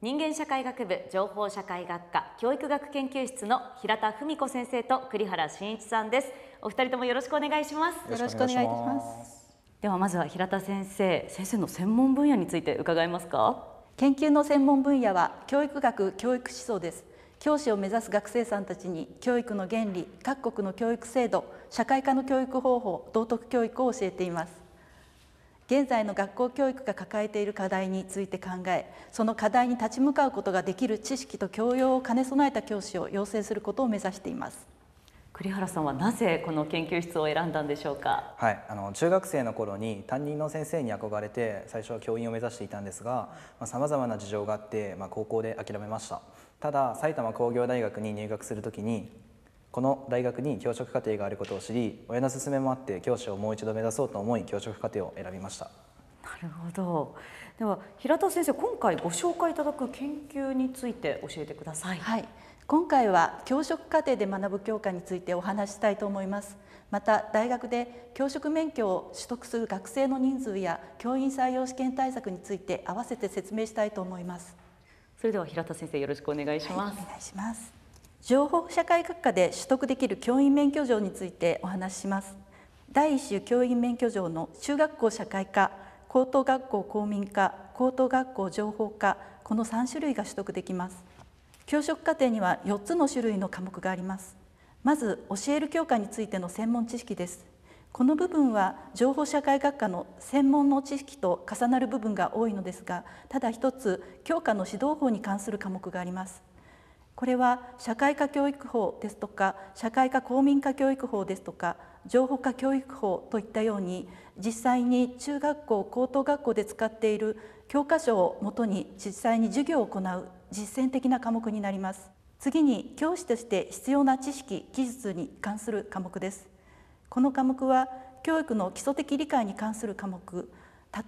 人間社会学部情報社会学科教育学研究室の平田文子先生と栗原真一さんですお二人ともよろしくお願いしますよろしくお願いいたしますではまずは平田先生先生の専門分野について伺えますか研究の専門分野は教育学教育思想です教師を目指す学生さんたちに教育の原理各国の教育制度社会科の教育方法道徳教育を教えています現在の学校教育が抱えている課題について考えその課題に立ち向かうことができる知識と教養を兼ね備えた教師を養成することを目指しています栗原さんはなぜこの研究室を選んだんでしょうか、はい、あの中学生の頃に担任の先生に憧れて最初は教員を目指していたんですがさまざ、まな事情があって、まあ、高校で諦めましたただ埼玉工業大学に入学するときにこの大学に教職課程があることを知り親の勧めもあって教師をもう一度目指そうと思い教職課程を選びましたなるほどでは平田先生今回ご紹介いただく研究について教えてください、はい、今回は教職課程で学ぶ教科についてお話したいと思いますまた大学で教職免許を取得する学生の人数や教員採用試験対策について合わせて説明したいと思いますそれでは平田先生よろしくお願いします、はい、お願いします情報社会学科で取得できる教員免許状についてお話しします第1種教員免許状の中学校社会科高等学校公民科高等学校情報科この3種類が取得できます教職課程には4つの種類の科目がありますまず教える教科についての専門知識ですこの部分は情報社会学科の専門の知識と重なる部分が多いのですがただ一つ教科の指導法に関する科目がありますこれは社会科教育法ですとか社会科公民科教育法ですとか情報科教育法といったように実際に中学校高等学校で使っている教科書をもとに実際に授業を行う実践的な科目になります次に教師として必要な知識技術に関する科目ですこの科目は教育の基礎的理解に関する科目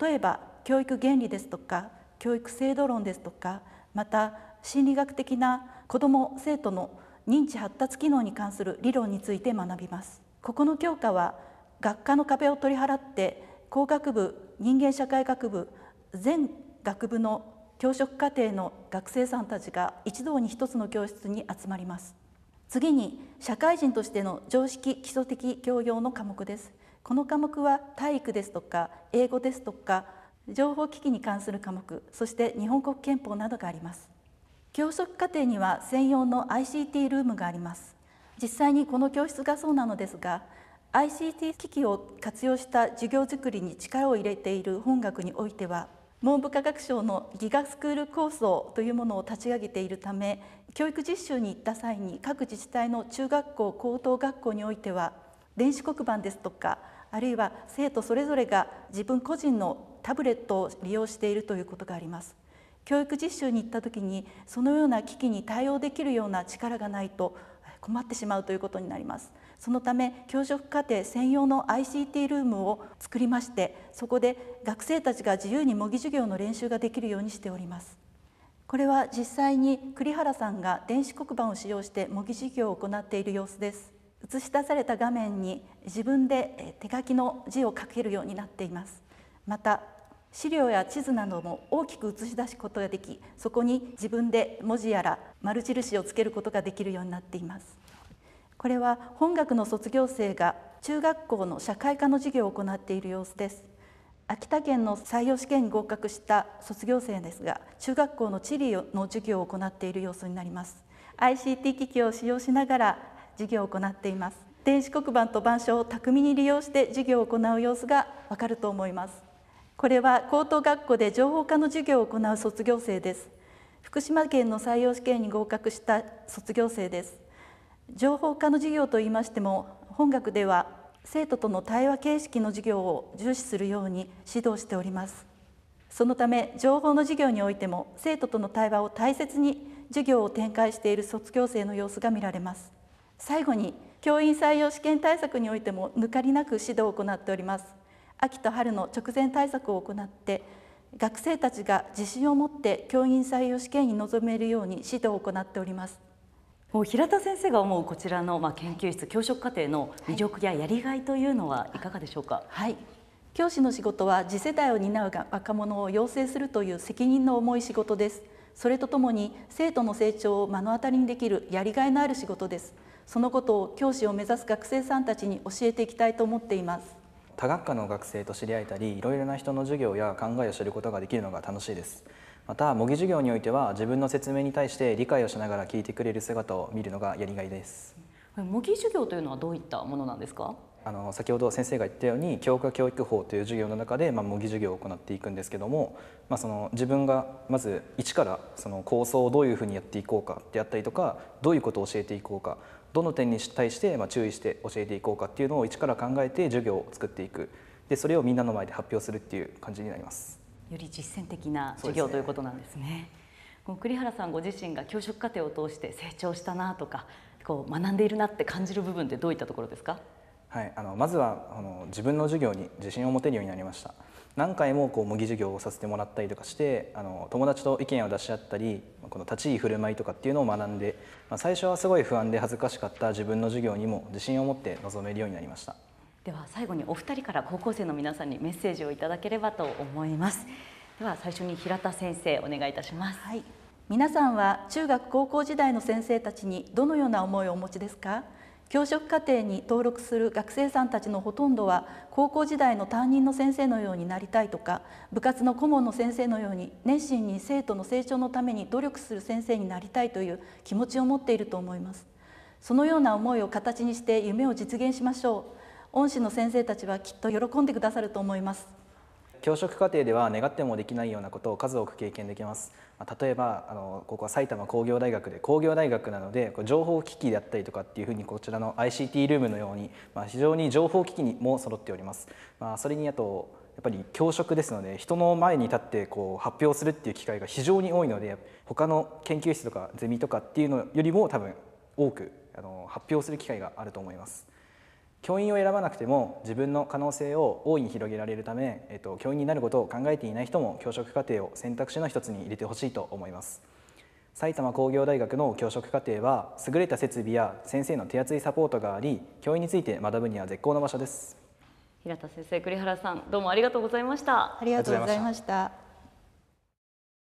例えば教育原理ですとか教育制度論ですとかまた心理学的な子ども生徒の認知発達機能に関する理論について学びますここの教科は学科の壁を取り払って工学部人間社会学部全学部の教職課程の学生さんたちが一堂に一つの教室に集まります次に社会人としての常識基礎的教養の科目ですこの科目は体育ですとか英語ですとか情報機器に関する科目そして日本国憲法などがあります教職課程には専用の ICT ルームがあります実際にこの教室がそうなのですが ICT 機器を活用した授業づくりに力を入れている本学においては文部科学省のギガスクール構想というものを立ち上げているため教育実習に行った際に各自治体の中学校高等学校においては電子黒板ですとかあるいは生徒それぞれが自分個人のタブレットを利用しているということがあります教育実習に行った時にそのような危機に対応できるような力がないと困ってしまうということになりますそのため教職課程専用の ICT ルームを作りましてそこで学生たちが自由に模擬授業の練習ができるようにしておりますこれは実際に栗原さんが電子黒板を使用して模擬授業を行っている様子です映し出された画面に自分で手書きの字を書けるようになっていますまた資料や地図なども大きく映し出すことができそこに自分で文字やら丸印をつけることができるようになっていますこれは本学の卒業生が中学校の社会科の授業を行っている様子です秋田県の採用試験に合格した卒業生ですが中学校の地理の授業を行っている様子になります ICT 機器を使用しながら授業を行っています電子黒板と板書を巧みに利用して授業を行う様子がわかると思いますこれは高等学校で情報科の授業を行う卒業生です福島県の採用試験に合格した卒業生です情報科の授業といいましても本学では生徒との対話形式の授業を重視するように指導しておりますそのため情報の授業においても生徒との対話を大切に授業を展開している卒業生の様子が見られます最後に教員採用試験対策においても抜かりなく指導を行っております秋と春の直前対策を行って学生たちが自信を持って教員採用試験に臨めるように指導を行っておりますもう平田先生が思うこちらのまあ研究室教職課程の魅力ややりがいというのはいかがでしょうか、はい、教師の仕事は次世代を担うが若者を養成するという責任の重い仕事ですそれとともに生徒の成長を目の当たりにできるやりがいのある仕事ですそのことを教師を目指す学生さんたちに教えていきたいと思っています多学科の学生と知り合えたりいろいろな人の授業や考えを知ることができるのが楽しいですまた模擬授業においては自分の説明に対して理解をしながら聞いてくれる姿を見るのがやりがいです模擬授業というのはどういったものなんですかあの先ほど先生が言ったように教科教育法という授業の中で、まあ、模擬授業を行っていくんですけども、まあ、その自分がまず一からその構想をどういうふうにやっていこうかであったりとかどういうことを教えていこうかどの点に対して注意して教えていこうかっていうのを一から考えて授業を作っていくでそれをみんなの前で発表するっていう感じになります。より実践的な授業、ね、ということなんですね。栗原さんご自身が教職課程を通して成長したなとかこう学んでいるなって感じる部分ってどういったところですかはい、あのまずはあの自分の授業に自信を持てるようになりました何回もこう模擬授業をさせてもらったりとかしてあの友達と意見を出し合ったりこの立ち居振る舞いとかっていうのを学んで、まあ、最初はすごい不安で恥ずかしかった自分の授業にも自信を持って臨めるようになりましたでは最後にお二人から高校生の皆さんにメッセージをいただければと思いますでは最初に平田先生お願いいたします、はい、皆さんは中学高校時代の先生たちにどのような思いをお持ちですか教職課程に登録する学生さんたちのほとんどは高校時代の担任の先生のようになりたいとか部活の顧問の先生のように熱心に生徒の成長のために努力する先生になりたいという気持ちを持っていると思いますそのような思いを形にして夢を実現しましょう恩師の先生たちはきっと喜んでくださると思います教職課程では願ってもできないようなことを数多く経験できます、ま例えばあのここは埼玉工業大学で工業大学なので情報機器であったりとかっていうふうにこちらの ICT ルームのように、まあ、非常に情報機器にも揃っております、まあ、それにあとやっぱり教職ですので人の前に立ってこう発表するっていう機会が非常に多いので他の研究室とかゼミとかっていうのよりも多分多くあの発表する機会があると思います。教員を選ばなくても自分の可能性を大いに広げられるため、えっと、教員になることを考えていない人も教職課程を選択肢の一つに入れてほしいと思います埼玉工業大学の教職課程は優れた設備や先生の手厚いサポートがあり教員について学ぶには絶好の場所です平田先生栗原さんどうもありがとうございましたありがとうございました